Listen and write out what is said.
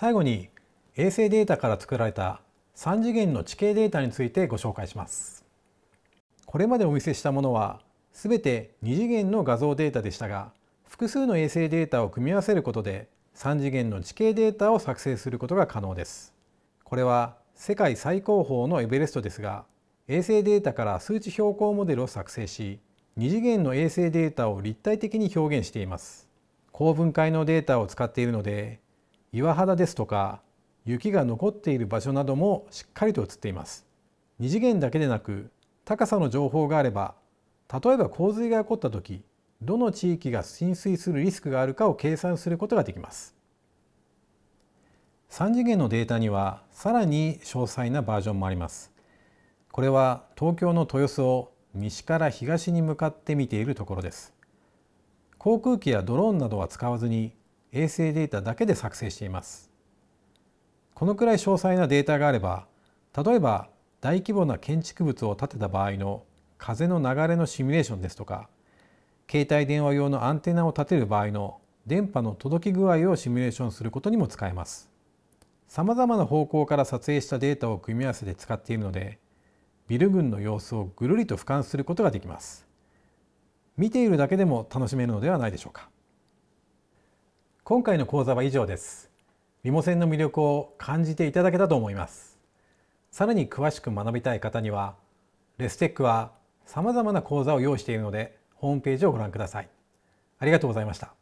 最後に衛星データから作られた3次元の地形データについてご紹介しますこれまでお見せしたものは全て2次元の画像データでしたが複数の衛星データを組み合わせることで3次元の地形データを作成することが可能ですこれは世界最高峰のエベレストですが衛星データから数値標高モデルを作成し2次元の衛星データを立体的に表現しています高分解のデータを使っているので岩肌ですとか雪が残っている場所などもしっかりと写っています二次元だけでなく高さの情報があれば例えば洪水が起こった時どの地域が浸水するリスクがあるかを計算することができます3次元のデータにはさらに詳細なバージョンもありますこれは東京の豊洲を西から東に向かって見ているところです航空機やドローンなどは使わずに衛星データだけで作成していますこのくらい詳細なデータがあれば例えば大規模な建築物を建てた場合の風の流れのシミュレーションですとか携帯電話用のアンテナを立てる場合の電波の届き具合をシミュレーションすることにも使えます様々な方向から撮影したデータを組み合わせて使っているのでビル群の様子をぐるりと俯瞰することができます見ているだけでも楽しめるのではないでしょうか今回の講座は以上ですリモセンの魅力を感じていただけたと思いますさらに詳しく学びたい方にはレステックは様々な講座を用意しているのでホームページをご覧くださいありがとうございました